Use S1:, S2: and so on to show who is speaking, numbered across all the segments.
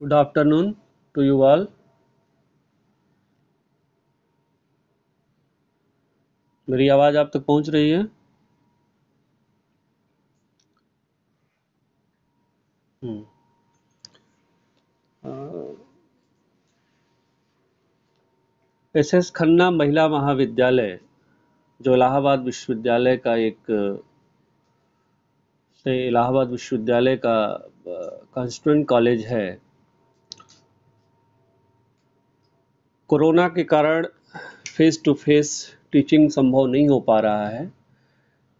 S1: good afternoon to you all मेरी आवाज आप तक पहुंच रही है हम्म। एस एस खन्ना महिला महाविद्यालय जो इलाहाबाद विश्वविद्यालय का एक से इलाहाबाद विश्वविद्यालय का कॉन्स्टिट्यूंट कॉलेज है कोरोना के कारण फेस टू फेस टीचिंग संभव नहीं हो पा रहा है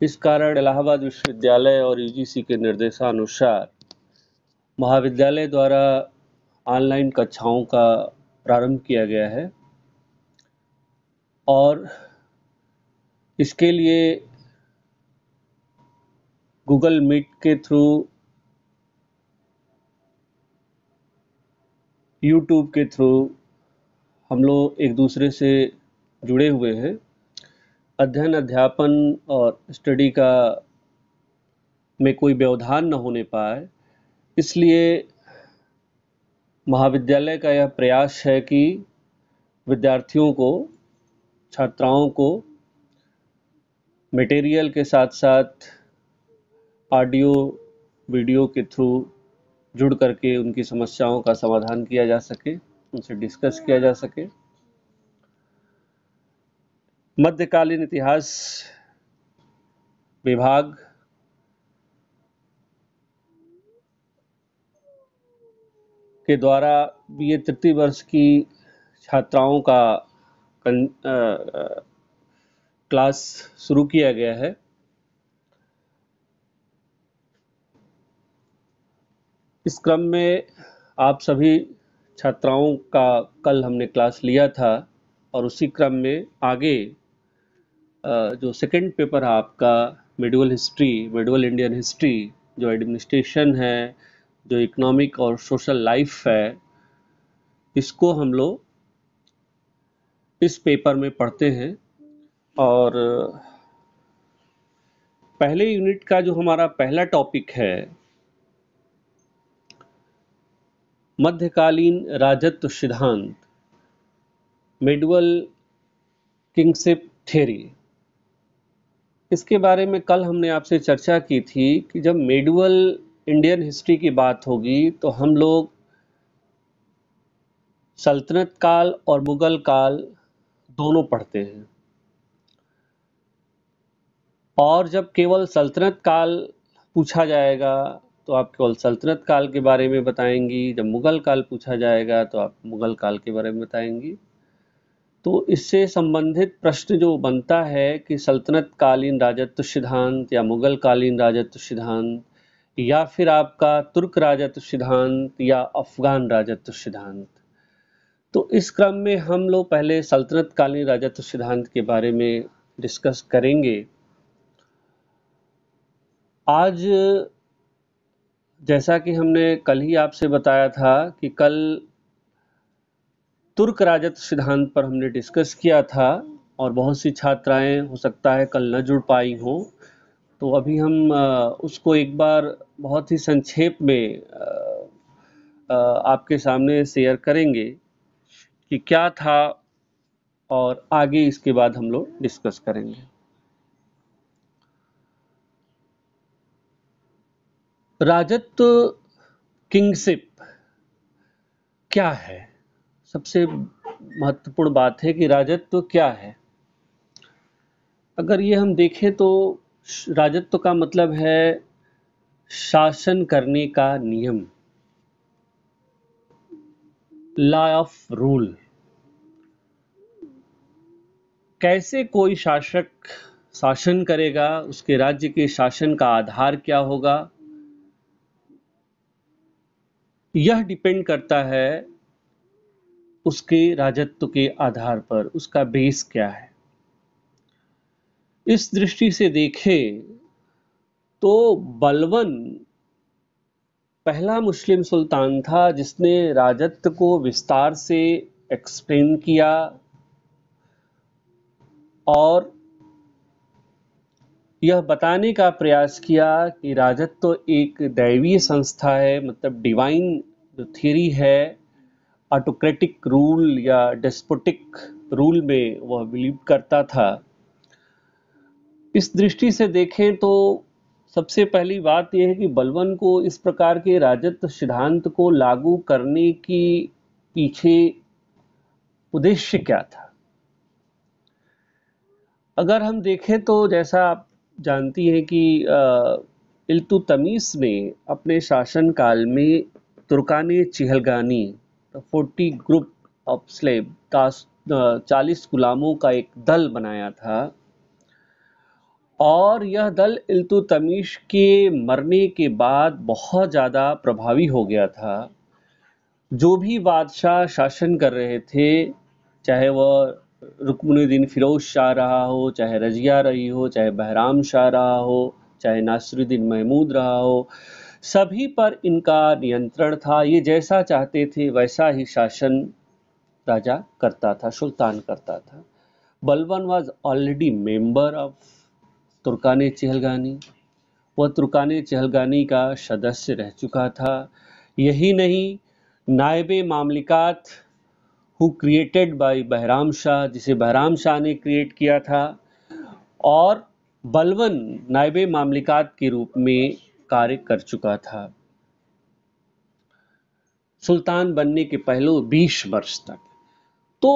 S1: इस कारण इलाहाबाद विश्वविद्यालय और यूजीसी के निर्देशानुसार महाविद्यालय द्वारा ऑनलाइन कक्षाओं का प्रारंभ किया गया है और इसके लिए गूगल मीट के थ्रू यूट्यूब के थ्रू हम लोग एक दूसरे से जुड़े हुए हैं अध्ययन अध्यापन और स्टडी का में कोई व्यवधान न होने पाए इसलिए महाविद्यालय का यह प्रयास है कि विद्यार्थियों को छात्राओं को मटेरियल के साथ साथ ऑडियो वीडियो के थ्रू जुड़ करके उनकी समस्याओं का समाधान किया जा सके उनसे डिस्कस किया जा सके मध्यकालीन इतिहास विभाग के द्वारा ए तृतीय वर्ष की छात्राओं का कन, आ, आ, क्लास शुरू किया गया है इस क्रम में आप सभी छात्राओं का कल हमने क्लास लिया था और उसी क्रम में आगे जो सेकंड पेपर है आपका medieval history medieval Indian history जो एडमिनिस्ट्रेशन है जो इकोनॉमिक और सोशल लाइफ है इसको हम लोग इस पेपर में पढ़ते हैं और पहले यूनिट का जो हमारा पहला टॉपिक है मध्यकालीन राजत्व सिद्धांत मिडवल किंगशिप थेरी इसके बारे में कल हमने आपसे चर्चा की थी कि जब मेडुअल इंडियन हिस्ट्री की बात होगी तो हम लोग सल्तनत काल और मुग़ल काल दोनों पढ़ते हैं और जब केवल सल्तनत काल पूछा जाएगा तो आप केवल सल्तनत काल के बारे में बताएंगी जब मुग़ल काल पूछा जाएगा तो आप मुग़ल काल के बारे में बताएंगी तो इससे संबंधित प्रश्न जो बनता है कि सल्तनत कालीन राजत्व सिद्धांत या मुग़ल कालीन राजत्व सिद्धांत या फिर आपका तुर्क राजत्व सिद्धांत या अफ़गान राजत्व सिद्धांत तो इस क्रम में हम लोग पहले सल्तनत कालीन राजत्व सिद्धांत के बारे में डिस्कस करेंगे आज जैसा कि हमने कल ही आपसे बताया था कि कल तुर्क राजत सिद्धांत पर हमने डिस्कस किया था और बहुत सी छात्राएं हो सकता है कल न जुड़ पाई हों तो अभी हम उसको एक बार बहुत ही संक्षेप में आपके सामने शेयर करेंगे कि क्या था और आगे इसके बाद हम लोग डिस्कस करेंगे राजत्व किंगशिप क्या है सबसे महत्वपूर्ण बात है कि राजत्व क्या है अगर ये हम देखें तो राजत्व का मतलब है शासन करने का नियम लॉ ऑफ रूल कैसे कोई शासक शासन करेगा उसके राज्य के शासन का आधार क्या होगा यह डिपेंड करता है उसके राजत्व के आधार पर उसका बेस क्या है इस दृष्टि से देखें तो बलवन पहला मुस्लिम सुल्तान था जिसने राजत्व को विस्तार से एक्सप्लेन किया और यह बताने का प्रयास किया कि राजत्व तो एक दैवीय संस्था है मतलब डिवाइन जो थियरी है ऑटोक्रेटिक रूल या डेस्पोटिक रूल में वह बिलीव करता था इस दृष्टि से देखें तो सबसे पहली बात यह है कि बलवन को इस प्रकार के राजत्व सिद्धांत को लागू करने की पीछे उद्देश्य क्या था अगर हम देखें तो जैसा आप जानती हैं कि इल्तुतमीस ने अपने शासनकाल में Turkan Chihalgani forty group of slave चालीस गुलामों का एक दल बनाया था और यह दल इल्तुतमीश के मरने के बाद बहुत ज़्यादा प्रभावी हो गया था जो भी बादशाह शासन कर रहे थे चाहे वह रुकनुद्दीन फ़िरोज़ शाह रहा हो चाहे रजिया रही हो चाहे बहराम शाह रहा हो चाहे नासरुद्दीन महमूद रहा हो सभी पर इनका नियंत्रण था ये जैसा चाहते थे वैसा ही शासन राजा करता था सुल्तान करता था Balban was already member of Turkan Chahalgani वह तुर्कान चहलगानी का सदस्य रह चुका था यही नहीं नायब मामलिकात who created by Bahram Shah जिसे बहराम शाह ने क्रिएट किया था और बलवन नायब मामलिकात के रूप में कार्य कर चुका था सुल्तान बनने के पहले बीस वर्ष तक तो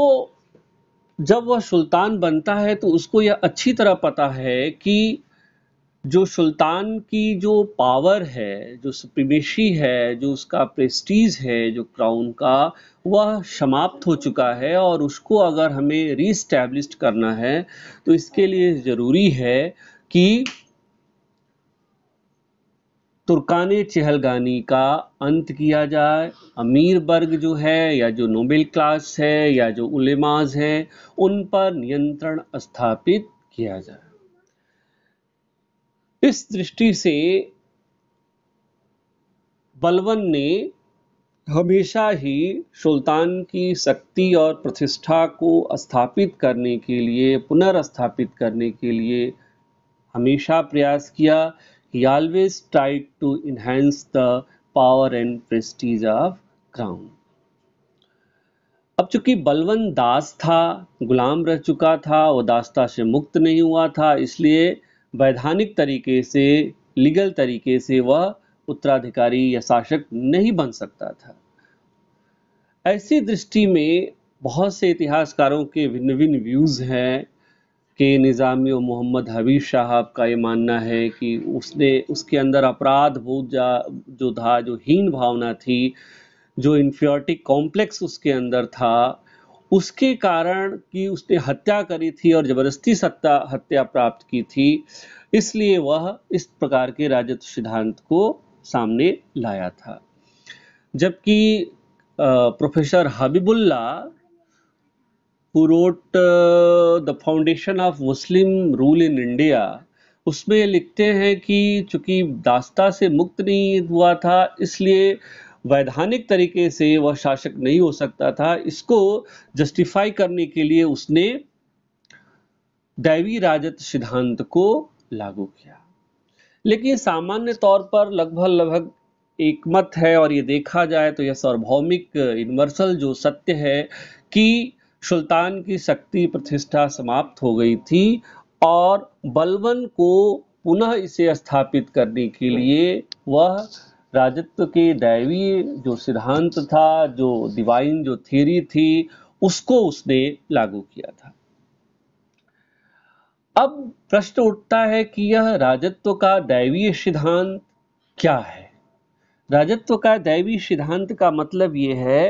S1: जब वह सुल्तान बनता है तो उसको यह अच्छी तरह पता है कि जो सुल्तान की जो पावर है जो सुप्रीमेशी है जो उसका प्रेस्टीज है जो क्राउन का वह समाप्त हो चुका है और उसको अगर हमें रीस्टैब्लिश करना है तो इसके लिए ज़रूरी है कि तुर्कान चहलगानी का अंत किया जाए अमीर वर्ग जो है या जो नोबेल क्लास है या जो उलेमाज हैं उन पर नियंत्रण स्थापित किया जाए इस दृष्टि से बलवन ने हमेशा ही सुल्तान की शक्ति और प्रतिष्ठा को स्थापित करने के लिए पुनर्स्थापित करने के लिए हमेशा प्रयास किया he always tried to enhance the power and prestige of crown अब चूंकि बलवन दास था गुलाम रह चुका था वो दास्ता से मुक्त नहीं हुआ था इसलिए वैधानिक तरीके से लीगल तरीके से वह उत्तराधिकारी या शासक नहीं बन सकता था ऐसी दृष्टि में बहुत से इतिहासकारों के भिन्न भिन्न व्यूज़ हैं कि निज़ामी और मोहम्मद हबीब साहब का ये मानना है कि उसने उसके अंदर अपराध बोध जा जो था जो हीन भावना थी जो इन्फ्योरिटिक कॉम्प्लेक्स उसके अंदर था उसके कारण कि उसने हत्या करी थी और जबरदस्ती सत्ता हत्या प्राप्त की थी इसलिए वह इस प्रकार के राजत्व सिद्धांत को सामने लाया था जबकि professor Habibullah who the foundation of Muslim rule in India उसमें लिखते हैं कि चूंकि दास्ता से मुक्त नहीं हुआ था इसलिए वैधानिक तरीके से वह शासक नहीं हो सकता था इसको जस्टिफाई करने के लिए उसने दैवी राजत सिद्धांत को लागू किया लेकिन सामान्य तौर पर लगभग लगभग एकमत है और ये देखा जाए तो यह सार्वभौमिक यूनिवर्सल जो सत्य है कि सुल्तान की शक्ति प्रतिष्ठा समाप्त हो गई थी और बलवन को पुनः इसे स्थापित करने के लिए वह राजत्व के दैवीय जो सिद्धांत था जो डिवाइन जो थ्योरी थी उसको उसने लागू किया था अब प्रश्न उठता है कि यह राजत्व का दैवीय सिद्धांत क्या है राजत्व का दैवीय सिद्धांत का मतलब यह है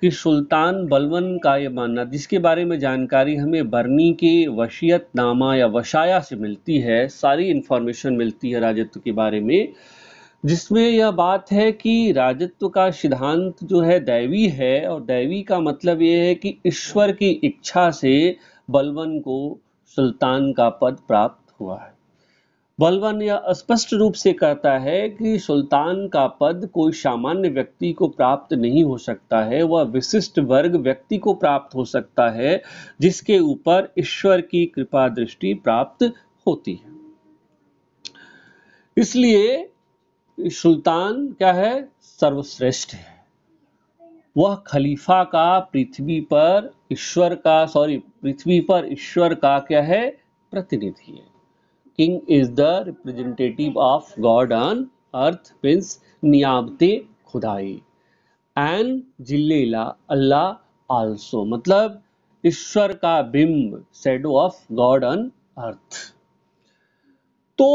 S1: कि सुल्तान बलवन का यह मानना जिसके बारे में जानकारी हमें बर्नी के वशियतनामा या वशाया से मिलती है सारी इंफॉर्मेशन मिलती है राजत्व के बारे में जिसमें यह बात है कि राजत्व का सिद्धांत जो है दैवी है और दैवी का मतलब यह है कि ईश्वर की इच्छा से बलवन को सुल्तान का पद प्राप्त हुआ है बलवन यह स्पष्ट रूप से कहता है कि सुल्तान का पद कोई सामान्य व्यक्ति को प्राप्त नहीं हो सकता है वह विशिष्ट वर्ग व्यक्ति को प्राप्त हो सकता है जिसके ऊपर ईश्वर की कृपा दृष्टि प्राप्त होती है इसलिए सुल्तान क्या है सर्वश्रेष्ठ है वह खलीफा का पृथ्वी पर ईश्वर का सॉरी पृथ्वी पर ईश्वर का क्या है प्रतिनिधि है king is the representative of God on earth means नियामते खुदाई एंड जिल्लेला अल्लाह आल्सो मतलब ईश्वर का बिंब shadow of God on earth तो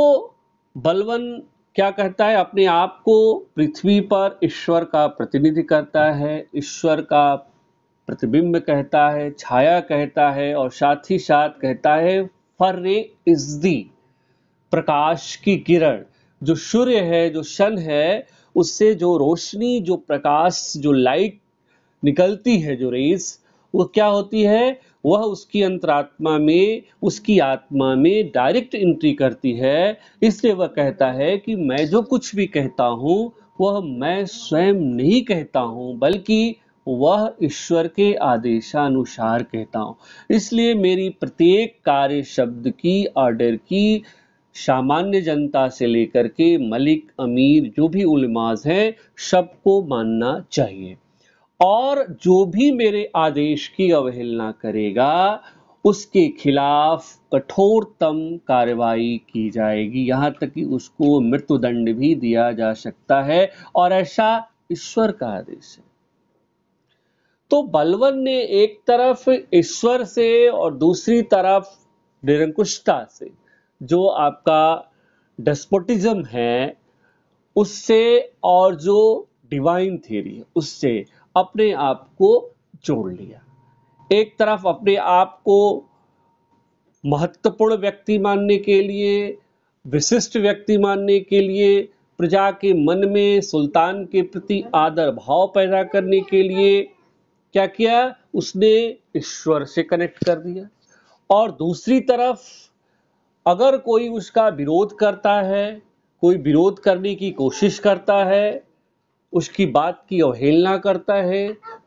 S1: बलवन क्या कहता है अपने आप को पृथ्वी पर ईश्वर का प्रतिनिधि करता है ईश्वर का प्रतिबिंब कहता है छाया कहता है और साथ ही साथ कहता है रे इज दी प्रकाश की किरण जो सूर्य है जो शन है उससे जो रोशनी जो प्रकाश जो लाइट निकलती है जो रेस वो क्या होती है वह उसकी अंतरात्मा में उसकी आत्मा में डायरेक्ट एंट्री करती है इसलिए वह कहता है कि मैं जो कुछ भी कहता हूँ वह मैं स्वयं नहीं कहता हूँ बल्कि वह ईश्वर के आदेशानुसार कहता हूँ इसलिए मेरी प्रत्येक कार्य शब्द की ऑर्डर की सामान्य जनता से लेकर के मलिक अमीर जो भी उलमाज हैं सबको मानना चाहिए और जो भी मेरे आदेश की अवहेलना करेगा उसके खिलाफ कठोरतम कार्रवाई की जाएगी यहां तक कि उसको मृत्युदंड भी दिया जा सकता है और ऐसा ईश्वर का आदेश है तो बलवन ने एक तरफ ईश्वर से और दूसरी तरफ निरंकुशता से जो आपका डेस्पोटिज्म है उससे और जो डिवाइन थ्योरी उससे अपने आप को जोड़ लिया एक तरफ अपने आप को महत्वपूर्ण व्यक्ति मानने के लिए विशिष्ट व्यक्ति मानने के लिए प्रजा के मन में सुल्तान के प्रति आदर भाव पैदा करने के लिए क्या किया उसने ईश्वर से कनेक्ट कर दिया और दूसरी तरफ अगर कोई उसका विरोध करता है कोई विरोध करने की कोशिश करता है उसकी बात की अवहेलना करता है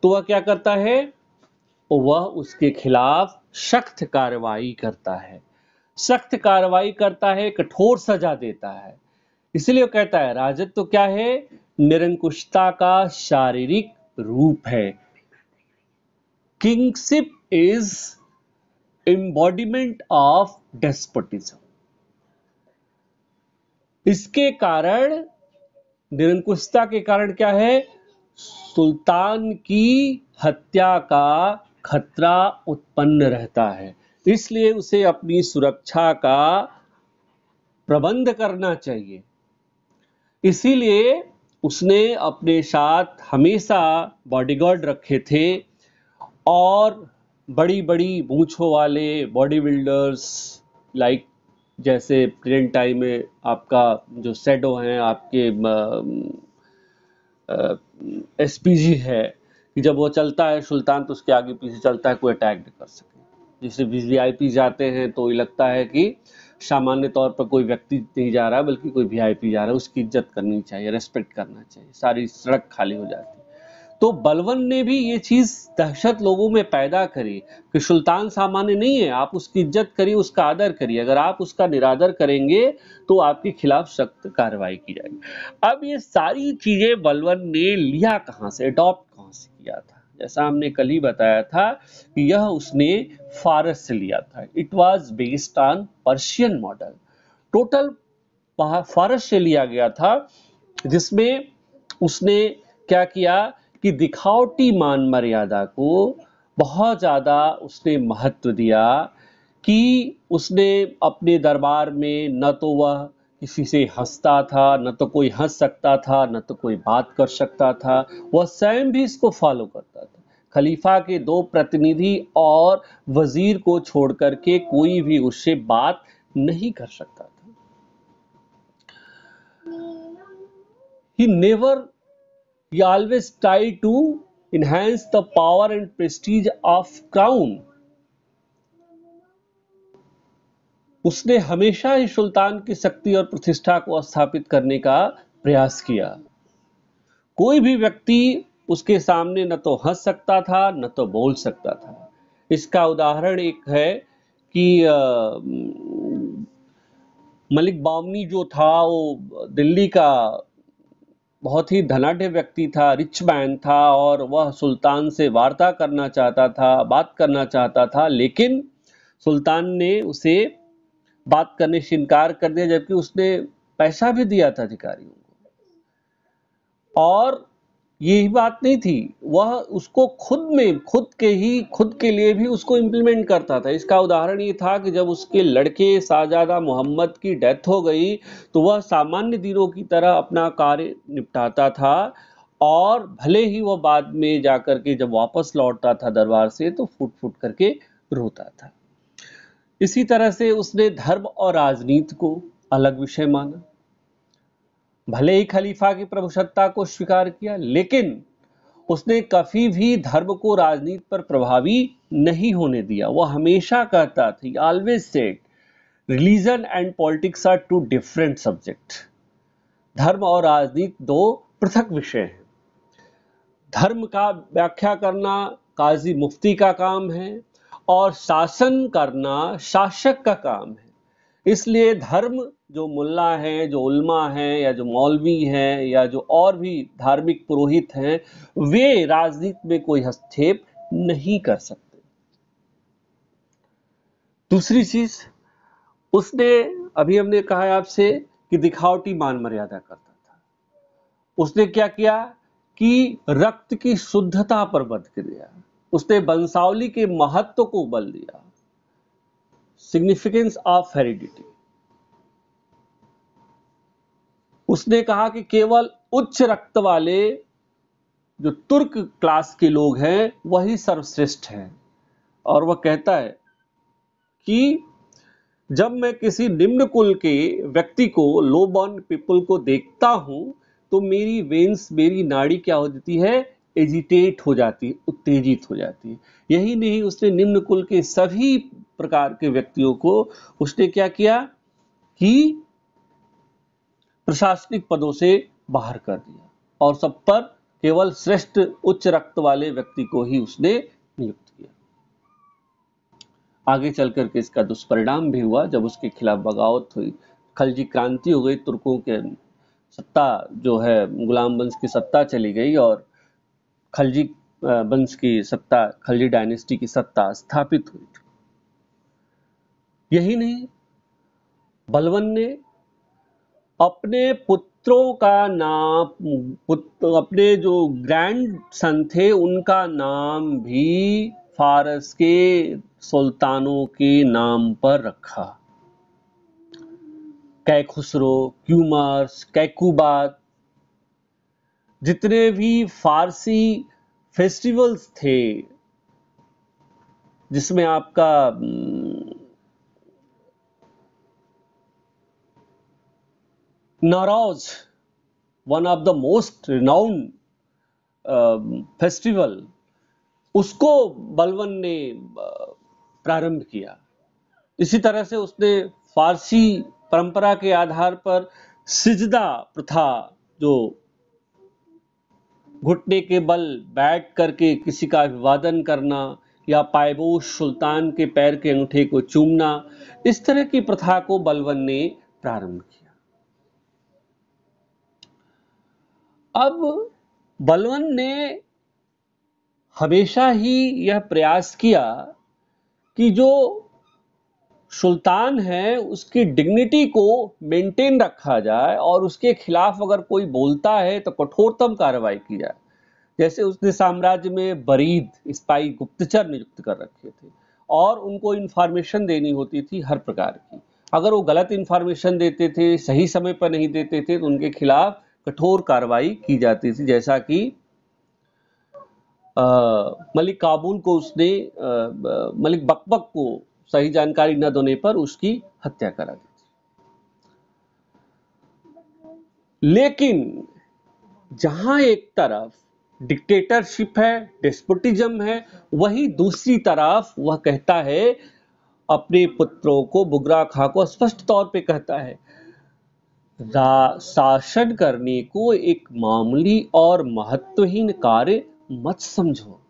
S1: तो वह क्या करता है वह उसके खिलाफ सख्त कार्रवाई करता है सख्त कार्रवाई करता है कठोर सजा देता है इसलिए वो कहता है राजद तो क्या है निरंकुशता का शारीरिक रूप है kingship is embodiment of despotism इसके कारण निरंकुशता के कारण क्या है सुल्तान की हत्या का खतरा उत्पन्न रहता है इसलिए उसे अपनी सुरक्षा का प्रबंध करना चाहिए इसीलिए उसने अपने साथ हमेशा बॉडीगार्ड रखे थे और बड़ी बड़ी मूछों वाले बॉडी बिल्डर्स लाइक जैसे प्रेजेंट टाइम में आपका जो सेडो है आपके एस है कि जब वो चलता है सुल्तान तो उसके आगे पीछे चलता है कोई अटैक नहीं कर सके जैसे वी आई जाते हैं तो ये लगता है कि सामान्य तौर पर कोई व्यक्ति नहीं जा रहा बल्कि कोई वी जा रहा है उसकी इज्जत करनी चाहिए रेस्पेक्ट करना चाहिए सारी सड़क खाली हो जाती है तो बलवन ने भी ये चीज़ दहशत लोगों में पैदा करी कि सुल्तान सामान्य नहीं है आप उसकी इज्जत करिए उसका आदर करिए अगर आप उसका निरादर करेंगे तो आपके खिलाफ सख्त कार्रवाई की जाएगी अब ये सारी चीज़ें बलवन ने लिया कहाँ से अडॉप्ट कहाँ से किया था जैसा हमने कल ही बताया था कि यह उसने फारस से लिया था it was based on Persian model total फारस से लिया गया था जिसमें उसने क्या किया कि दिखावटी मान मर्यादा को बहुत ज़्यादा उसने महत्व दिया कि उसने अपने दरबार में न तो वह किसी से हंसता था न तो कोई हंस सकता था न तो कोई बात कर सकता था वह स्वयं भी इसको फॉलो करता था खलीफा के दो प्रतिनिधि और वजीर को छोड़ करके कोई भी उससे बात नहीं कर सकता था ही नेवर ये always tried to enhance the power and prestige of crown उसने हमेशा ही सुल्तान की शक्ति और प्रतिष्ठा को स्थापित करने का प्रयास किया कोई भी व्यक्ति उसके सामने न तो हंस सकता था न तो बोल सकता था इसका उदाहरण एक है कि आ, मलिक बामनी जो था वो दिल्ली का बहुत ही धनाढ़ व्यक्ति था रिच मैन था और वह सुल्तान से वार्ता करना चाहता था बात करना चाहता था लेकिन सुल्तान ने उसे बात करने से इनकार कर दिया जबकि उसने पैसा भी दिया था अधिकारियों को और यही बात नहीं थी वह उसको खुद में खुद के ही खुद के लिए भी उसको इम्प्लीमेंट करता था इसका उदाहरण ये था कि जब उसके लड़के शाहजादा मोहम्मद की डेथ हो गई तो वह सामान्य दिनों की तरह अपना कार्य निपटाता था और भले ही वह बाद में जा कर के जब वापस लौटता था दरबार से तो फूट फूट करके रोता था इसी तरह से उसने धर्म और राजनीति को अलग विषय माना भले ही खलीफा की प्रभुसत्ता को स्वीकार किया लेकिन उसने कभी भी धर्म को राजनीति पर प्रभावी नहीं होने दिया वह हमेशा कहता था always said religion and politics are two different subject धर्म और राजनीति दो पृथक विषय हैं धर्म का व्याख्या करना काजी मुफ्ती का काम है और शासन करना शासक का काम है इसलिए धर्म जो मुल्ला हैं जो उल्मा हैं या जो मौलवी हैं या जो और भी धार्मिक पुरोहित हैं वे राजनीति में कोई हस्तक्षेप नहीं कर सकते दूसरी चीज उसने अभी हमने कहा है आपसे कि दिखावटी मान मर्यादा करता था उसने क्या किया कि रक्त की शुद्धता पर बद किया उसने बंसावली के महत्व को बल दिया सिग्निफिकेंस ऑफ हेरिडिटी उसने कहा कि केवल उच्च रक्त वाले जो तुर्क क्लास के लोग हैं वही सर्वश्रेष्ठ हैं और वह कहता है कि जब मैं किसी निम्न कुल के व्यक्ति को लो बॉर्न पीपल को देखता हूं तो मेरी वेंस मेरी नाड़ी क्या हो जाती है एजिटेट हो जाती है उत्तेजित हो जाती है यही नहीं उसने निम्न कुल के सभी प्रकार के व्यक्तियों को उसने क्या किया कि प्रशासनिक पदों से बाहर कर दिया और सब पर केवल श्रेष्ठ उच्च रक्त वाले व्यक्ति को ही उसने नियुक्त किया आगे चल करके इसका दुष्परिणाम भी हुआ जब उसके खिलाफ बगावत हुई खलजी क्रांति हो गई तुर्कों के सत्ता जो है गुलाम वंश की सत्ता चली गई और खलजी वंश की सत्ता खलजी डायनेस्टी की सत्ता स्थापित हुई यही नहीं बलवन ने अपने पुत्रों का नाम पुत्र अपने जो ग्रैंड सन थे उनका नाम भी फारस के सुल्तानों के नाम पर रखा कैखुसरो क्यूमर्स कैकुबाद जितने भी फारसी फेस्टिवल्स थे जिसमें आपका Nowruz, one of the most renowned festival उसको बलवन ने प्रारंभ किया इसी तरह से उसने फारसी परंपरा के आधार पर सिजदा प्रथा जो घुटने के बल बैठ करके किसी का अभिवादन करना या पायबोश सुल्तान के पैर के अंगूठे को चूमना इस तरह की प्रथा को बलवन ने प्रारंभ किया अब बलवन ने हमेशा ही यह प्रयास किया कि जो सुल्तान है उसकी डिग्निटी को मेंटेन रखा जाए और उसके खिलाफ अगर कोई बोलता है तो कठोरतम कार्रवाई की जाए जैसे उसने साम्राज्य में बरीद स्पाई गुप्तचर नियुक्त कर रखे थे और उनको इन्फॉर्मेशन देनी होती थी हर प्रकार की अगर वो गलत इन्फॉर्मेशन देते थे सही समय पर नहीं देते थे तो उनके खिलाफ कठोर कार्रवाई की जाती थी जैसा कि मलिक काबुल को उसने मलिक बकबक को सही जानकारी न देने पर उसकी हत्या करा दी थी लेकिन जहां एक तरफ डिक्टेटरशिप है डिस्पोटिज्म है वही दूसरी तरफ वह कहता है अपने पुत्रों को बुगरा खा को स्पष्ट तौर पे कहता है शासन करने को एक मामूली और महत्वहीन कार्य मत समझो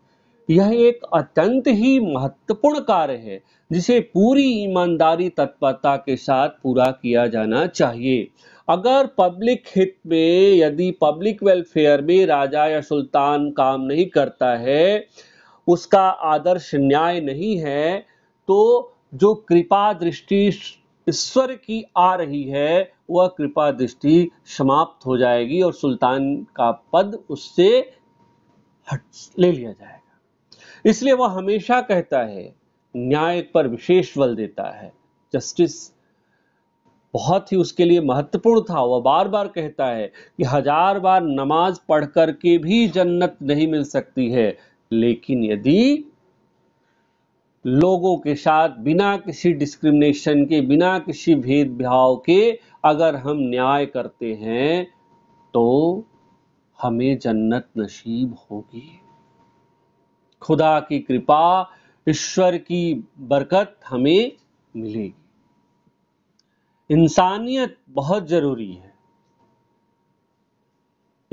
S1: यह एक अत्यंत ही महत्वपूर्ण कार्य है जिसे पूरी ईमानदारी तत्परता के साथ पूरा किया जाना चाहिए अगर पब्लिक हित में यदि पब्लिक वेलफेयर में राजा या सुल्तान काम नहीं करता है उसका आदर्श न्याय नहीं है तो जो कृपा दृष्टि ईश्वर की आ रही है वह कृपा दृष्टि समाप्त हो जाएगी और सुल्तान का पद उससे हट ले लिया जाएगा इसलिए वह हमेशा कहता है न्याय पर विशेष बल देता है जस्टिस बहुत ही उसके लिए महत्वपूर्ण था वह बार बार कहता है कि हजार बार नमाज पढ़ कर के भी जन्नत नहीं मिल सकती है लेकिन यदि लोगों के साथ बिना किसी डिस्क्रिमिनेशन के बिना किसी भेदभाव के अगर हम न्याय करते हैं तो हमें जन्नत नसीब होगी खुदा की कृपा ईश्वर की बरकत हमें मिलेगी इंसानियत बहुत जरूरी है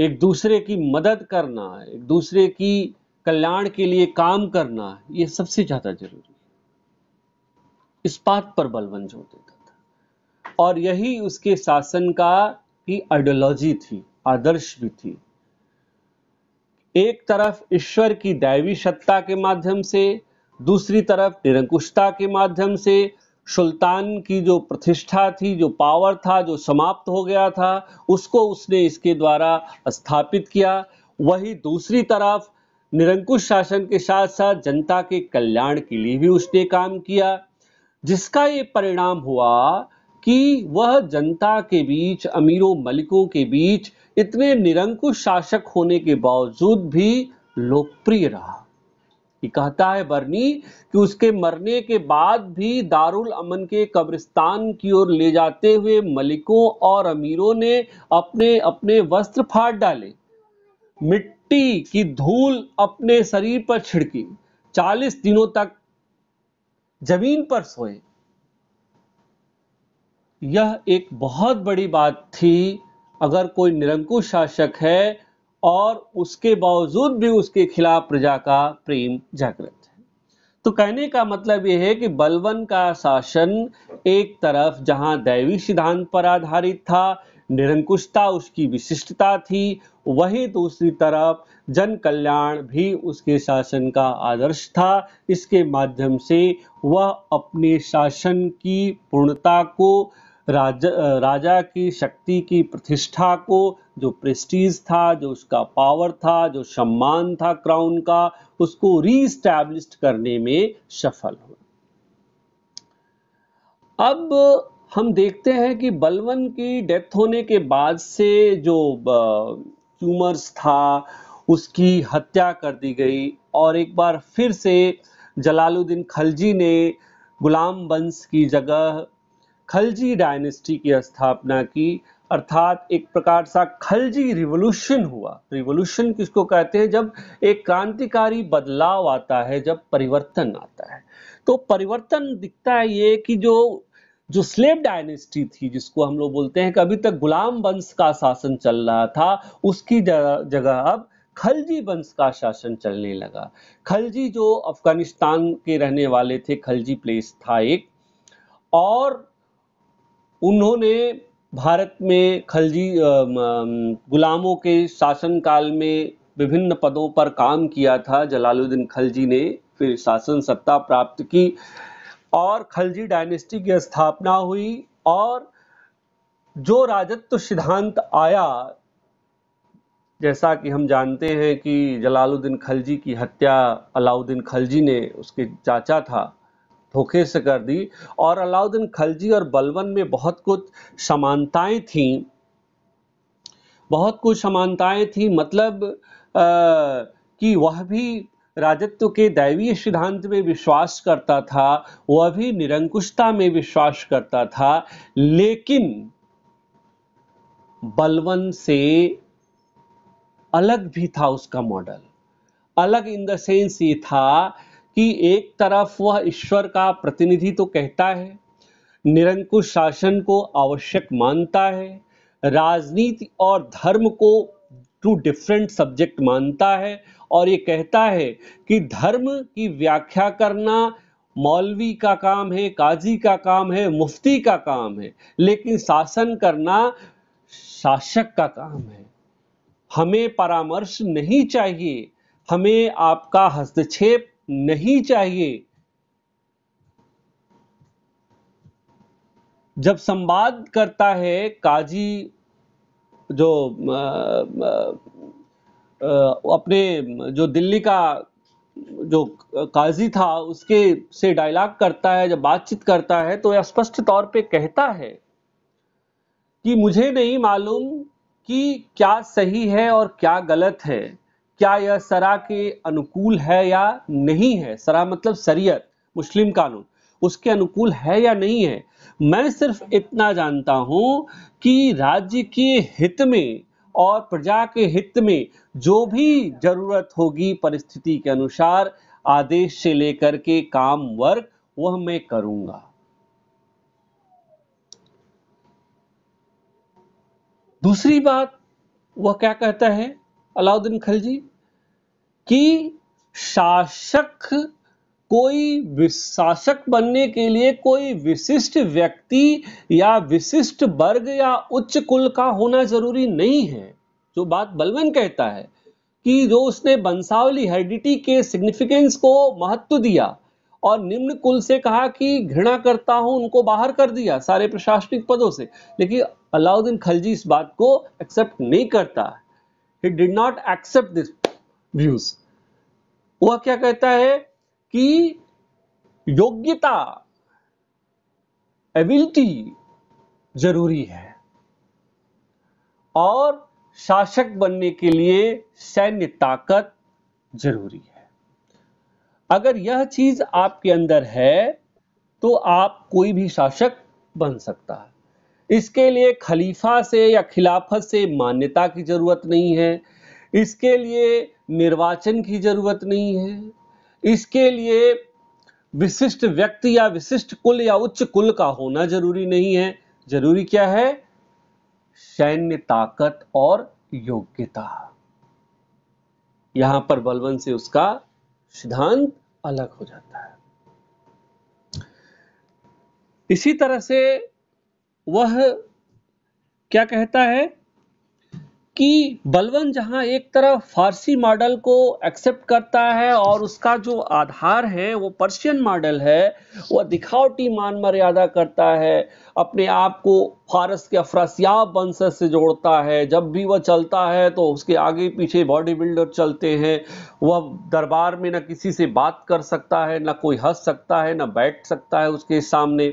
S1: एक दूसरे की मदद करना एक दूसरे की कल्याण के लिए काम करना ये सबसे ज्यादा जरूरी है इस बात पर बलवन जो देता था और यही उसके शासन का ही आइडियोलॉजी थी आदर्श भी थी एक तरफ ईश्वर की दैवी सत्ता के माध्यम से दूसरी तरफ निरंकुशता के माध्यम से सुल्तान की जो प्रतिष्ठा थी जो पावर था जो समाप्त हो गया था उसको उसने इसके द्वारा स्थापित किया वही दूसरी तरफ निरंकुश शासन के साथ साथ जनता के कल्याण के लिए भी उसने काम किया जिसका ये परिणाम हुआ कि वह जनता के बीच अमीरों मलिकों के बीच इतने निरंकुश शासक होने के बावजूद भी लोकप्रिय रहा ये कहता है बर्नी कि उसके मरने के बाद भी दारुल अमन के कब्रिस्तान की ओर ले जाते हुए मलिकों और अमीरों ने अपने अपने वस्त्र फाड़ डाले मिट्टी मिट्टी की धूल अपने शरीर पर छिड़की चालीस दिनों तक जमीन पर सोए यह एक बहुत बड़ी बात थी अगर कोई निरंकुश शासक है और उसके बावजूद भी उसके खिलाफ प्रजा का प्रेम जागृत है तो कहने का मतलब यह है कि बलवन का शासन एक तरफ जहां दैवी सिद्धांत पर आधारित था निरंकुशता उसकी विशिष्टता थी वहीं दूसरी तरफ जन कल्याण भी उसके शासन का आदर्श था इसके माध्यम से वह अपने शासन की पूर्णता को राज, राजा की शक्ति की प्रतिष्ठा को जो प्रेस्टीज था जो उसका पावर था जो सम्मान था क्राउन का उसको रीस्टैब्लिश करने में सफल हुआ अब हम देखते हैं कि बलवन की डेथ होने के बाद से जो ट्यूमर्स था उसकी हत्या कर दी गई और एक बार फिर से जलालुद्दीन खलजी ने गुलाम वंश की जगह खलजी डायनेस्टी की स्थापना की अर्थात एक प्रकार सा खलजी रिवोल्यूशन हुआ रिवोल्यूशन किसको कहते हैं जब एक क्रांतिकारी बदलाव आता है जब परिवर्तन आता है तो परिवर्तन दिखता है ये कि जो जो स्लेव डायनेस्टी थी जिसको हम लोग बोलते हैं कि अभी तक गुलाम वंश का शासन चल रहा था उसकी जगह अब खलजी वंश का शासन चलने लगा खलजी जो अफगानिस्तान के रहने वाले थे खलजी प्लेस था एक और उन्होंने भारत में खलजी गुलामों के शासनकाल में विभिन्न पदों पर काम किया था जलालुद्दीन खलजी ने फिर शासन सत्ता प्राप्त की और खलजी डायनेस्टी की स्थापना हुई और जो राजत्व सिद्धांत आया जैसा कि हम जानते हैं कि जलालुद्दीन खलजी की हत्या अलाउद्दीन खलजी ने उसके चाचा था धोखे से कर दी और अलाउद्दीन खलजी और बलवन में बहुत कुछ समानताएं थीं बहुत कुछ समानताएं थीं मतलब आ, कि वह भी राजत्व के दैवीय सिद्धांत में विश्वास करता था वह भी निरंकुशता में विश्वास करता था लेकिन बलवन से अलग भी था उसका मॉडल अलग इन द सेंस ये था कि एक तरफ वह ईश्वर का प्रतिनिधि तो कहता है निरंकुश शासन को आवश्यक मानता है राजनीति और धर्म को टू डिफरेंट सब्जेक्ट मानता है और ये कहता है कि धर्म की व्याख्या करना मौलवी का काम है काजी का काम है मुफ्ती का काम है लेकिन शासन करना शासक का काम है हमें परामर्श नहीं चाहिए हमें आपका हस्तक्षेप नहीं चाहिए जब संवाद करता है काजी जो आ, आ, अपने जो दिल्ली का जो काजी था उसके से डायलॉग करता है जब बातचीत करता है तो स्पष्ट तौर पे कहता है कि मुझे नहीं मालूम कि क्या सही है और क्या गलत है क्या यह सरा के अनुकूल है या नहीं है सरा मतलब शरीयत मुस्लिम कानून उसके अनुकूल है या नहीं है मैं सिर्फ इतना जानता हूं कि राज्य के हित में और प्रजा के हित में जो भी जरूरत होगी परिस्थिति के अनुसार आदेश से लेकर के काम वर्क वह मैं करूंगा दूसरी बात वह क्या कहता है अलाउद्दीन खलजी कि शासक कोई शासक बनने के लिए कोई विशिष्ट व्यक्ति या विशिष्ट वर्ग या उच्च कुल का होना जरूरी नहीं है जो बात बलवन कहता है कि जो उसने बंसावली हेरिडिटी के सिग्निफिकेंस को महत्व दिया और निम्न कुल से कहा कि घृणा करता हूं उनको बाहर कर दिया सारे प्रशासनिक पदों से लेकिन अलाउद्दीन खलजी इस बात को एक्सेप्ट नहीं करता he did not accept this views वह क्या कहता है की योग्यता एबिलिटी जरूरी है और शासक बनने के लिए सैन्य ताकत जरूरी है अगर यह चीज आपके अंदर है तो आप कोई भी शासक बन सकता है इसके लिए खलीफा से या खिलाफत से मान्यता की जरूरत नहीं है इसके लिए निर्वाचन की जरूरत नहीं है इसके लिए विशिष्ट व्यक्ति या विशिष्ट कुल या उच्च कुल का होना जरूरी नहीं है जरूरी क्या है सैन्य ताकत और योग्यता यहां पर बलवन से उसका सिद्धांत अलग हो जाता है इसी तरह से वह क्या कहता है कि बलवन जहां एक तरफ फारसी मॉडल को एक्सेप्ट करता है और उसका जो आधार है वो पर्शियन मॉडल है वह दिखावटी मान मर्यादा करता है अपने आप को फारस के अफरासियाब बंसर से जोड़ता है जब भी वह चलता है तो उसके आगे पीछे बॉडी बिल्डर चलते हैं वह दरबार में न किसी से बात कर सकता है न कोई हंस सकता है ना बैठ सकता है उसके सामने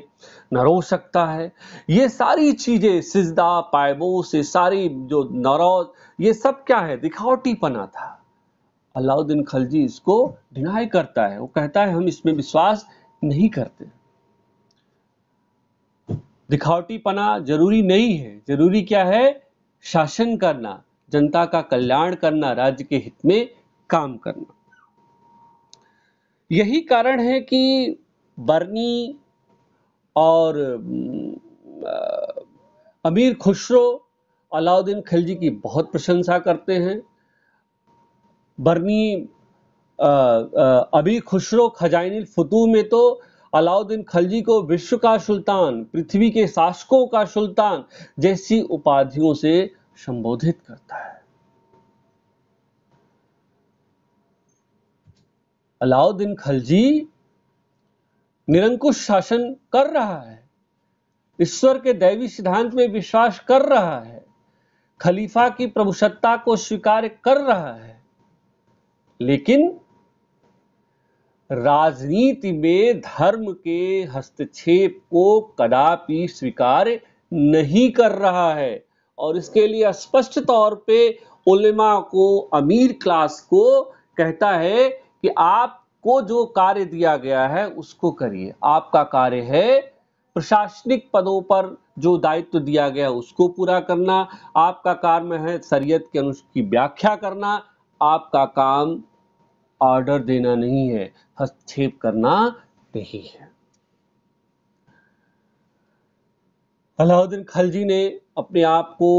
S1: न रो सकता है ये सारी चीज़ें सिजदा पायबोस ये सारी जो नरोज ये सब क्या है दिखावटीपना था अलाउद्दीन खलजी इसको डिनाई करता है वो कहता है हम इसमें विश्वास नहीं करते दिखावटीपना जरूरी नहीं है जरूरी क्या है शासन करना जनता का कल्याण करना राज्य के हित में काम करना यही कारण है कि बर्नी और अमीर खुसरो अलाउद्दीन खिलजी की बहुत प्रशंसा करते हैं बर्नी अमीर खुसरो खजाइन फतू में तो अलाउद्दीन खलजी को विश्व का सुल्तान पृथ्वी के शासकों का सुल्तान जैसी उपाधियों से संबोधित करता है अलाउद्दीन खलजी निरंकुश शासन कर रहा है ईश्वर के दैवी सिद्धांत में विश्वास कर रहा है खलीफा की प्रभुसत्ता को स्वीकार कर रहा है लेकिन राजनीति में धर्म के हस्तक्षेप को कदापि स्वीकार नहीं कर रहा है और इसके लिए स्पष्ट तौर पे उलेमा को अमीर क्लास को कहता है कि आपको जो कार्य दिया गया है उसको करिए आपका कार्य है प्रशासनिक पदों पर जो दायित्व दिया गया उसको पूरा करना आपका काम है शरीयत के अनुष्ठ की व्याख्या करना आपका काम ऑर्डर देना नहीं है हस्तक्षेप करना नहीं है अलाउद्दीन खलजी ने अपने आप को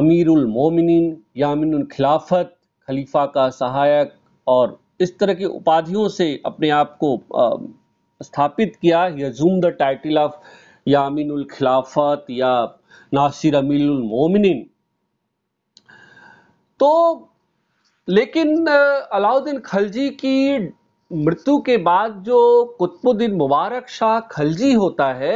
S1: अमीरुल मोमिनीन या अमीन खिलाफत खलीफा का सहायक और इस तरह की उपाधियों से अपने आप को स्थापित किया या जूम द टाइटल ऑफ या अमीनुल खिलाफत या नासिर अमीरुल मोमिनीन तो लेकिन अलाउद्दीन खलजी की मृत्यु के बाद जो कुतुबुद्दीन मुबारक शाह खलजी होता है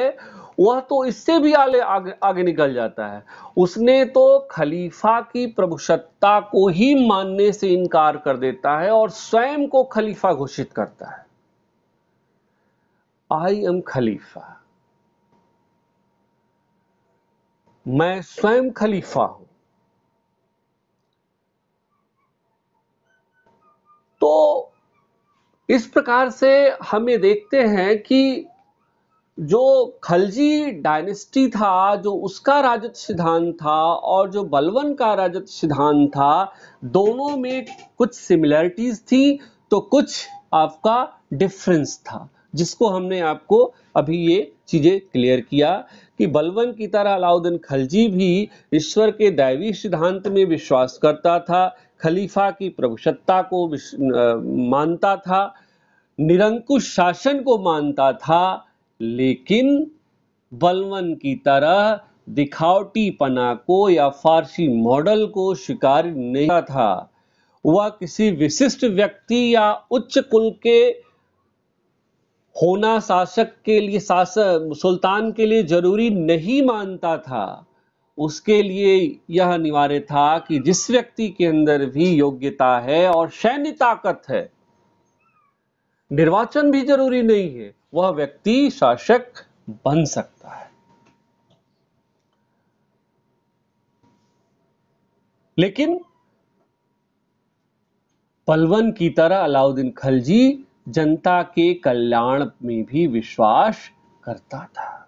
S1: वह तो इससे भी आगे आगे निकल जाता है उसने तो खलीफा की प्रभुसत्ता को ही मानने से इनकार कर देता है और स्वयं को खलीफा घोषित करता है आई एम खलीफा मैं स्वयं खलीफा हूं तो इस प्रकार से हम ये देखते हैं कि जो खलजी डायनेस्टी था जो उसका राजत सिद्धांत था और जो बलवन का राजत सिद्धांत था दोनों में कुछ सिमिलरिटीज थी तो कुछ आपका डिफरेंस था जिसको हमने आपको अभी ये चीज़ें क्लियर किया कि बलवन की तरह अलाउद्दीन खलजी भी ईश्वर के दैवी सिद्धांत में विश्वास करता था खलीफा की प्रभुसत्ता को मानता था निरंकुश शासन को मानता था लेकिन बलवन की तरह दिखावटीपना को या फारसी मॉडल को स्वीकार नहीं था वह किसी विशिष्ट व्यक्ति या उच्च कुल के होना शासक के लिए शासक सुल्तान के लिए जरूरी नहीं मानता था उसके लिए यह अनिवार्य था कि जिस व्यक्ति के अंदर भी योग्यता है और सैन्य ताकत है निर्वाचन भी जरूरी नहीं है वह व्यक्ति शासक बन सकता है लेकिन पलवन की तरह अलाउद्दीन खलजी जनता के कल्याण में भी विश्वास करता था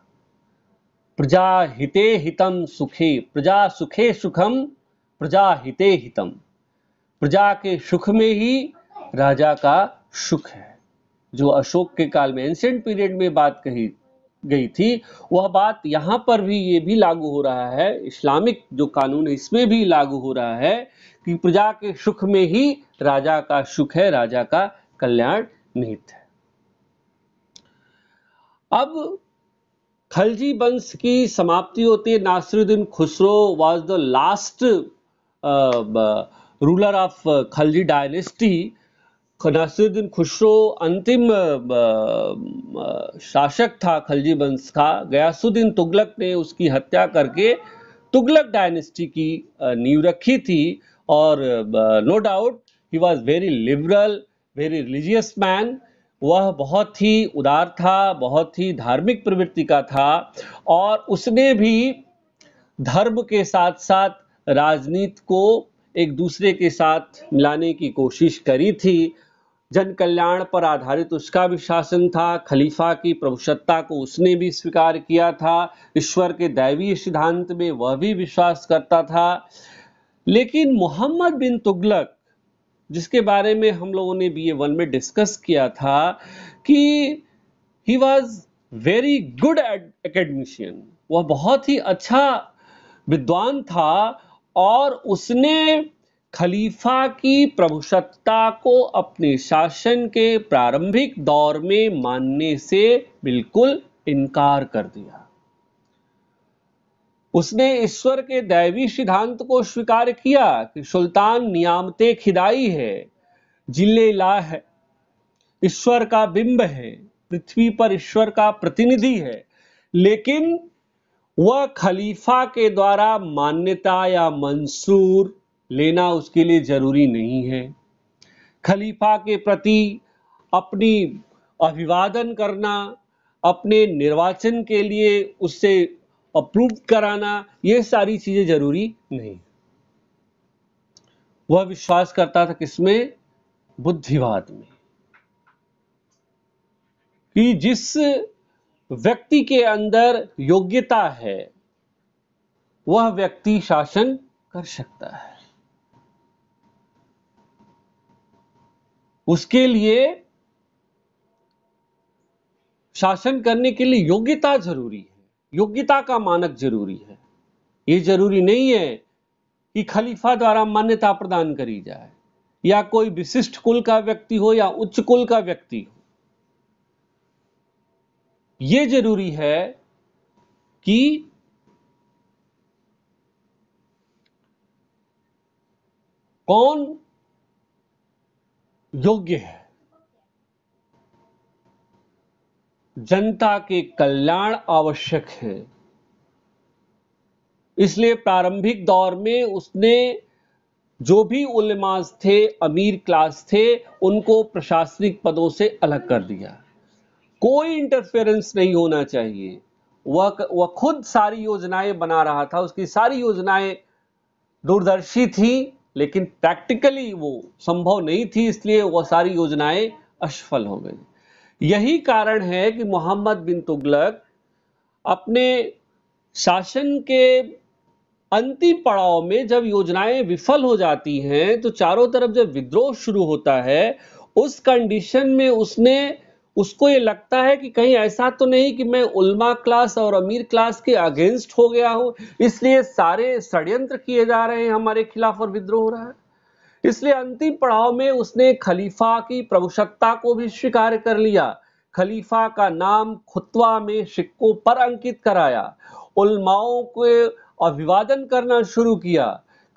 S1: प्रजा हिते हितम सुखे प्रजा सुखे सुखम प्रजा हिते हितम प्रजा के सुख में ही राजा का सुख है जो अशोक के काल में एंशियंट पीरियड में बात कही गई थी वह बात यहां पर भी ये भी लागू हो रहा है इस्लामिक जो कानून है इसमें भी लागू हो रहा है कि प्रजा के सुख में ही राजा का सुख है राजा का कल्याण निहित है अब खलजी वंश की समाप्ति होती है Nasiruddin Khusro was the last ruler of Khalji dynasty Nasiruddin Khusro अंतिम शासक था खलजी वंश का गयासुद्दीन तुगलक ने उसकी हत्या करके तुगलक डायनेस्टी की नींव रखी थी और no doubt he was very liberal very religious man वह बहुत ही उदार था बहुत ही धार्मिक प्रवृत्ति का था और उसने भी धर्म के साथ साथ राजनीति को एक दूसरे के साथ मिलाने की कोशिश करी थी जन कल्याण पर आधारित उसका भी शासन था खलीफा की प्रभुसत्ता को उसने भी स्वीकार किया था ईश्वर के दैवीय सिद्धांत में वह भी विश्वास करता था लेकिन मोहम्मद बिन तुगलक जिसके बारे में हम लोगों ने बी ए वन में डिस्कस किया था कि he was very good academician वह बहुत ही अच्छा विद्वान था और उसने खलीफा की प्रभुसत्ता को अपने शासन के प्रारंभिक दौर में मानने से बिल्कुल इनकार कर दिया उसने ईश्वर के दैवी सिद्धांत को स्वीकार किया कि सुल्तान नियामते खिदाई है जिले ला है ईश्वर का बिंब है पृथ्वी पर ईश्वर का प्रतिनिधि है लेकिन वह खलीफा के द्वारा मान्यता या मंसूर लेना उसके लिए जरूरी नहीं है खलीफा के प्रति अपनी अभिवादन करना अपने निर्वाचन के लिए उससे अप्रूव कराना ये सारी चीजें जरूरी नहीं वह विश्वास करता था किसमें बुद्धिवाद में कि जिस व्यक्ति के अंदर योग्यता है वह व्यक्ति शासन कर सकता है उसके लिए शासन करने के लिए योग्यता जरूरी है योग्यता का मानक जरूरी है ये जरूरी नहीं है कि खलीफा द्वारा मान्यता प्रदान करी जाए या कोई विशिष्ट कुल का व्यक्ति हो या उच्च कुल का व्यक्ति हो यह जरूरी है कि कौन योग्य है जनता के कल्याण आवश्यक है इसलिए प्रारंभिक दौर में उसने जो भी उलमाज थे अमीर क्लास थे उनको प्रशासनिक पदों से अलग कर दिया कोई इंटरफेरेंस नहीं होना चाहिए वह वह खुद सारी योजनाएं बना रहा था उसकी सारी योजनाएं दूरदर्शी थी लेकिन प्रैक्टिकली वो संभव नहीं थी इसलिए वह सारी योजनाएं असफल हो गई यही कारण है कि मोहम्मद बिन तुगलक अपने शासन के अंतिम पड़ाव में जब योजनाएं विफल हो जाती हैं तो चारों तरफ जब विद्रोह शुरू होता है उस कंडीशन में उसने उसको ये लगता है कि कहीं ऐसा तो नहीं कि मैं उल्मा क्लास और अमीर क्लास के अगेंस्ट हो गया हूं इसलिए सारे षड्यंत्र किए जा रहे हैं हमारे खिलाफ और विद्रोह हो रहा है इसलिए अंतिम पड़ाव में उसने खलीफा की प्रभुसत्ता को भी स्वीकार कर लिया खलीफा का नाम खुतवा में सिक्कों पर अंकित कराया उलमाओं को अभिवादन करना शुरू किया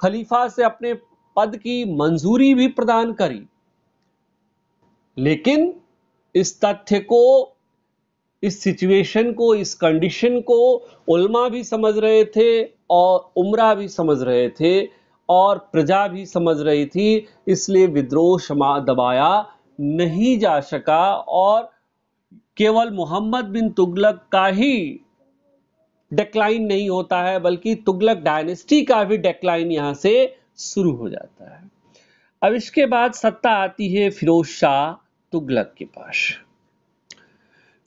S1: खलीफा से अपने पद की मंजूरी भी प्रदान करी लेकिन इस तथ्य को इस सिचुएशन को इस कंडीशन को उलमा भी समझ रहे थे और उमरा भी समझ रहे थे और प्रजा भी समझ रही थी इसलिए विद्रोह क्षमा दबाया नहीं जा सका और केवल मोहम्मद बिन तुगलक का ही डेक्लाइन नहीं होता है बल्कि तुगलक डायनेस्टी का भी डेक्लाइन यहां से शुरू हो जाता है अब इसके बाद सत्ता आती है फिरोज शाह तुगलक के पास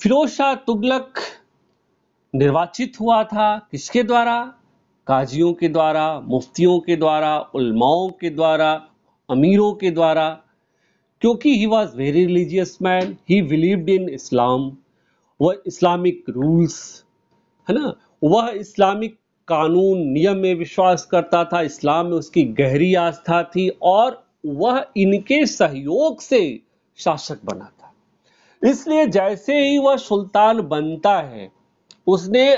S1: फिरोज शाह तुगलक निर्वाचित हुआ था किसके द्वारा काजियों के द्वारा मुफ्तियों के द्वारा उलमाओं के द्वारा अमीरों के द्वारा क्योंकि he was very religious man he believed in Islam वह इस्लामिक रूल्स है ना वह इस्लामिक कानून नियम में विश्वास करता था इस्लाम में उसकी गहरी आस्था थी और वह इनके सहयोग से शासक बना था इसलिए जैसे ही वह सुल्तान बनता है उसने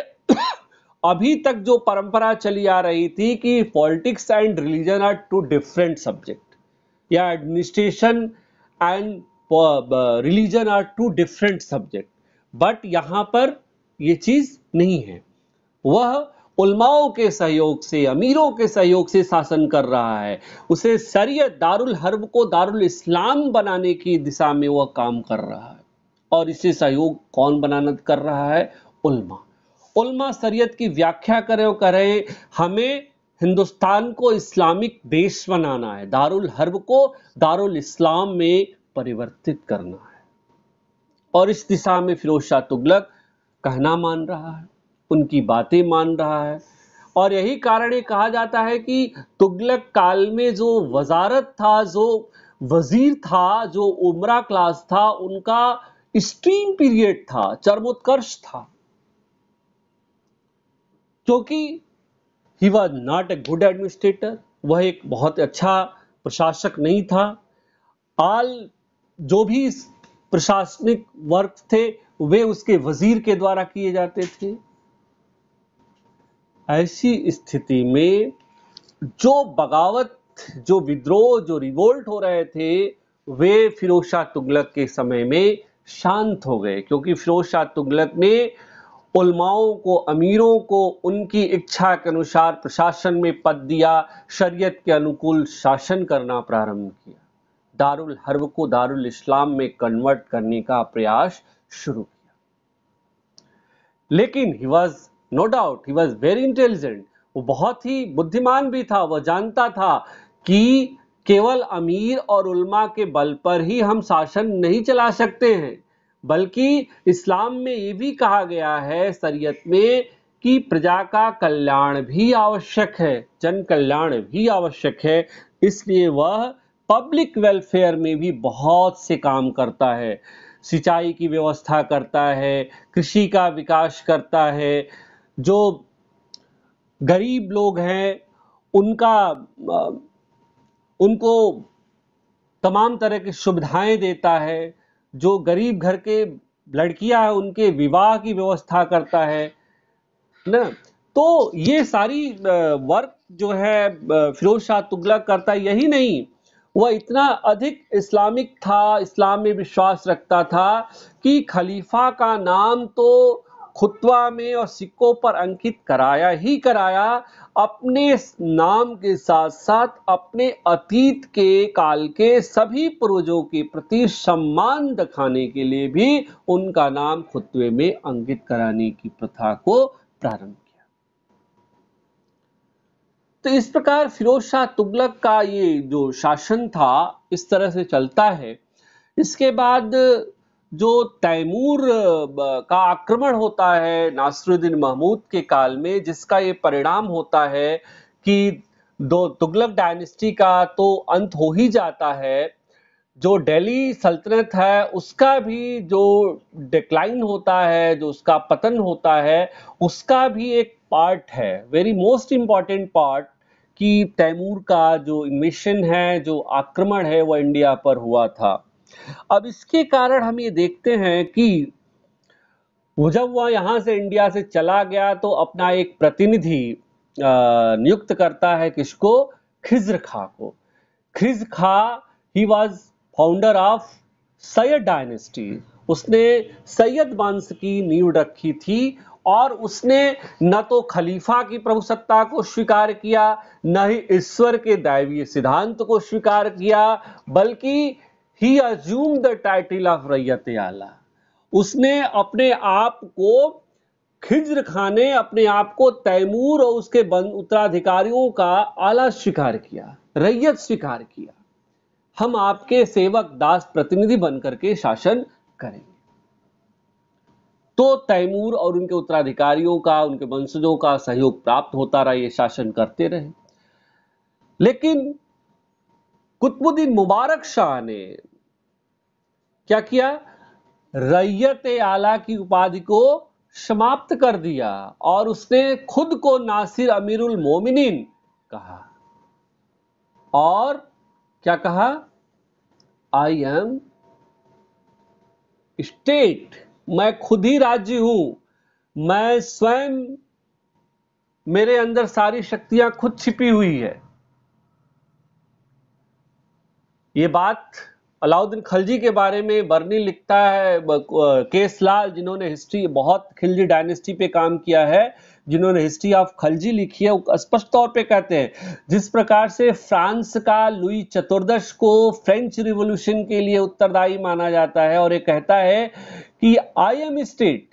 S1: अभी तक जो परंपरा चली आ रही थी कि politics and religion are two different subject या administration and religion are two different subject but यहां पर ये चीज़ नहीं है वह उलमाओं के सहयोग से अमीरों के सहयोग से शासन कर रहा है उसे शरीयत दारुल हर्ब को दारुल इस्लाम बनाने की दिशा में वह काम कर रहा है और इसे सहयोग कौन बनाना कर रहा है उलमा उलमा सरियत की व्याख्या करें और कह रहे हैं हमें हिंदुस्तान को इस्लामिक देश बनाना है दारुल हर्ब को दारुल इस्लाम में परिवर्तित करना है और इस दिशा में फिरोज शाह तुगलक कहना मान रहा है उनकी बातें मान रहा है और यही कारण ये कहा जाता है कि तुगलक काल में जो वजारत था जो वजीर था जो उमरा क्लास था उनका स्ट्रीम पीरियड था चरमोत्कर्ष था क्योंकि he was not a good administrator वह एक बहुत अच्छा प्रशासक नहीं था आल जो भी प्रशासनिक वर्क थे वे उसके वजीर के द्वारा किए जाते थे ऐसी स्थिति में जो बगावत जो विद्रोह जो रिवोल्ट हो रहे थे वे फिरोज शाह तुगलक के समय में शांत हो गए क्योंकि फिरोज शाह तुगलक ने उलमाओं को अमीरों को उनकी इच्छा के अनुसार प्रशासन में पद दिया शरीयत के अनुकूल शासन करना प्रारंभ किया दारुल हर्ब को दारुल इस्लाम में कन्वर्ट करने का प्रयास शुरू किया लेकिन he was no doubt he was very intelligent वो बहुत ही बुद्धिमान भी था वह जानता था कि केवल अमीर और उल्मा के बल पर ही हम शासन नहीं चला सकते हैं बल्कि इस्लाम में ये भी कहा गया है शरीयत में कि प्रजा का कल्याण भी आवश्यक है जन कल्याण भी आवश्यक है इसलिए वह पब्लिक वेलफेयर में भी बहुत से काम करता है सिंचाई की व्यवस्था करता है कृषि का विकास करता है जो गरीब लोग हैं उनका उनको तमाम तरह की सुविधाएं देता है जो गरीब घर के लड़कियां हैं उनके विवाह की व्यवस्था करता है ना तो ये सारी वर्क जो है फिरोज शाह तुगलक करता यही नहीं वह इतना अधिक इस्लामिक था इस्लाम में विश्वास रखता था कि खलीफा का नाम तो खुतवा में और सिक्कों पर अंकित कराया ही कराया अपने नाम के साथ साथ अपने अतीत के काल के सभी पूर्वजों के प्रति सम्मान दिखाने के लिए भी उनका नाम खुतवे में अंकित कराने की प्रथा को प्रारंभ किया तो इस प्रकार फिरोज शाह तुगलक का ये जो शासन था इस तरह से चलता है इसके बाद जो तैमूर का आक्रमण होता है नासरुद्दीन महमूद के काल में जिसका ये परिणाम होता है कि दो तुगलक डायनेस्टी का तो अंत हो ही जाता है जो दिल्ली सल्तनत है उसका भी जो डिक्लाइन होता है जो उसका पतन होता है उसका भी एक पार्ट है वेरी मोस्ट इम्पॉर्टेंट पार्ट कि तैमूर का जो इन्वेशन है जो आक्रमण है वह इंडिया पर हुआ था अब इसके कारण हम ये देखते हैं कि जब वह यहाँ से इंडिया से चला गया तो अपना एक प्रतिनिधि नियुक्त करता है किसको खिज्र खा को Khizr Khan he was founder of Sayyid dynasty उसने सैयद वंश की नींव रखी थी और उसने न तो खलीफा की प्रभुसत्ता को स्वीकार किया न ही ईश्वर के दैवीय सिद्धांत को स्वीकार किया बल्कि he assume the title of रैयत आला उसने अपने आप को खिज्र खाने अपने आप को तैमूर और उसके उत्तराधिकारियों का आला स्वीकार किया रैयत स्वीकार किया हम आपके सेवक दास प्रतिनिधि बनकर के शासन करेंगे तो तैमूर और उनके उत्तराधिकारियों का उनके वंशजों का सहयोग प्राप्त होता रहा ये शासन करते रहे लेकिन कुतुबुद्दीन मुबारक शाह ने क्या किया रैयत आला की उपाधि को समाप्त कर दिया और उसने खुद को नासिर अमीरुल मोमिनीन कहा और क्या कहा आई एम स्टेट मैं खुद ही राज्य हूं मैं स्वयं मेरे अंदर सारी शक्तियां खुद छिपी हुई है ये बात अलाउद्दीन खलजी के बारे में बर्नी लिखता है केसलाल जिन्होंने हिस्ट्री बहुत खिलजी डायनेस्टी पे काम किया है जिन्होंने हिस्ट्री ऑफ खलजी लिखी है स्पष्ट तौर पे कहते हैं जिस प्रकार से फ्रांस का लुई चतुर्दश को फ्रेंच रिवोल्यूशन के लिए उत्तरदायी माना जाता है और ये कहता है कि आई एम स्टेट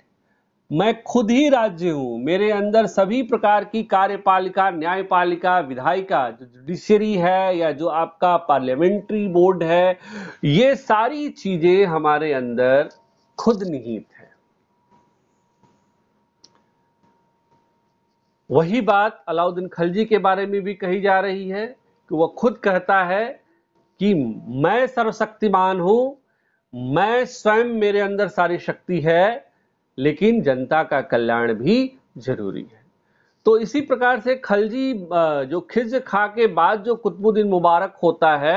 S1: मैं खुद ही राज्य हूं मेरे अंदर सभी प्रकार की कार्यपालिका न्यायपालिका विधायिका जो जुडिशियरी है या जो आपका पार्लियामेंट्री बोर्ड है ये सारी चीजें हमारे अंदर खुद निहित है वही बात अलाउद्दीन खलजी के बारे में भी कही जा रही है कि वह खुद कहता है कि मैं सर्वशक्तिमान हूं मैं स्वयं मेरे अंदर सारी शक्ति है लेकिन जनता का कल्याण भी जरूरी है तो इसी प्रकार से खलजी जो खिज खा के बाद जो कुतुबुद्दीन मुबारक होता है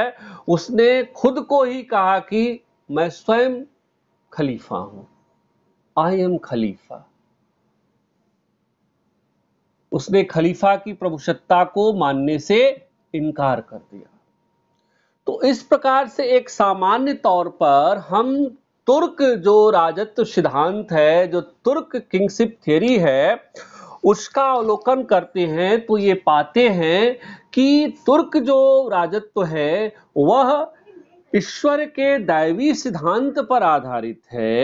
S1: उसने खुद को ही कहा कि मैं स्वयं खलीफा हूं आई एम खलीफा उसने खलीफा की प्रभुसत्ता को मानने से इनकार कर दिया तो इस प्रकार से एक सामान्य तौर पर हम तुर्क जो राजत्व सिद्धांत है जो तुर्क किंगशिप थियरी है उसका अवलोकन करते हैं तो ये पाते हैं कि तुर्क जो राजत्व है वह ईश्वर के दैवी सिद्धांत पर आधारित है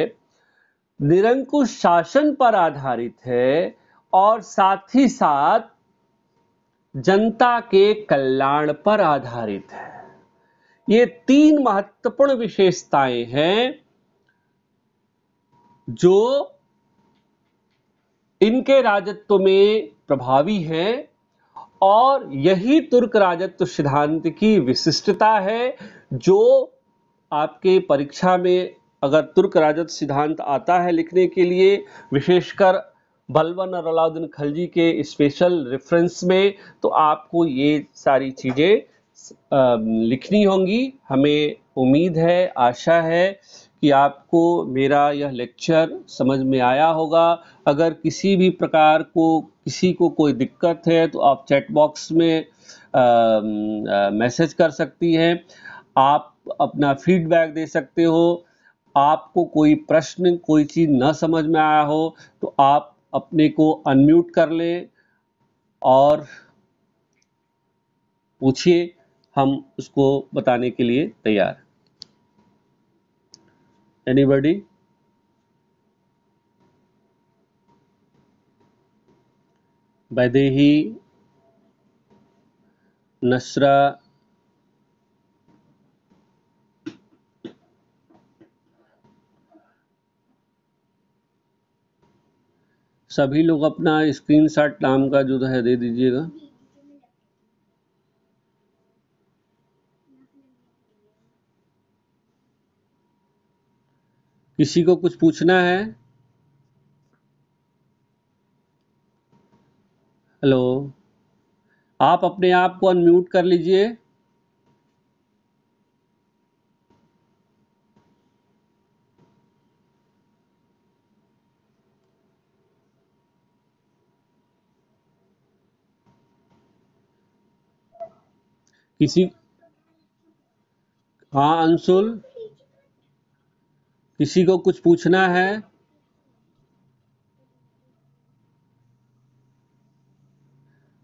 S1: निरंकुश शासन पर आधारित है और साथ ही साथ जनता के कल्याण पर आधारित है ये तीन महत्वपूर्ण विशेषताएं हैं जो इनके राजत्व में प्रभावी हैं और यही तुर्क राजत्व सिद्धांत की विशिष्टता है जो आपके परीक्षा में अगर तुर्क राजत्व सिद्धांत आता है लिखने के लिए विशेषकर बलवन और अलाउद्दीन खलजी के स्पेशल रेफरेंस में तो आपको ये सारी चीज़ें लिखनी होंगी हमें उम्मीद है आशा है कि आपको मेरा यह लेक्चर समझ में आया होगा अगर किसी भी प्रकार को किसी को कोई दिक्कत है तो आप चैट बॉक्स में मैसेज कर सकती हैं आप अपना फीडबैक दे सकते हो आपको कोई प्रश्न कोई चीज़ ना समझ में आया हो तो आप अपने को अनम्यूट कर लें और पूछिए हम उसको बताने के लिए तैयार Anybody? Badehi, Nasra, सभी लोग अपना स्क्रीनशॉट नाम का जो है दे दीजिएगा किसी को कुछ पूछना है हेलो आप अपने आप को अनम्यूट कर लीजिए किसी हाँ अंशुल किसी को कुछ पूछना है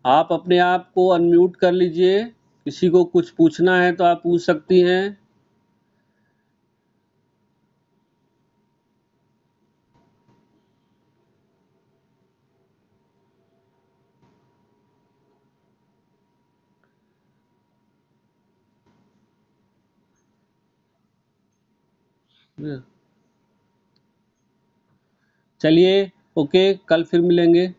S1: आप अपने आप को अनम्यूट कर लीजिए किसी को कुछ पूछना है तो आप पूछ सकती हैं चलिए ओके कल फिर मिलेंगे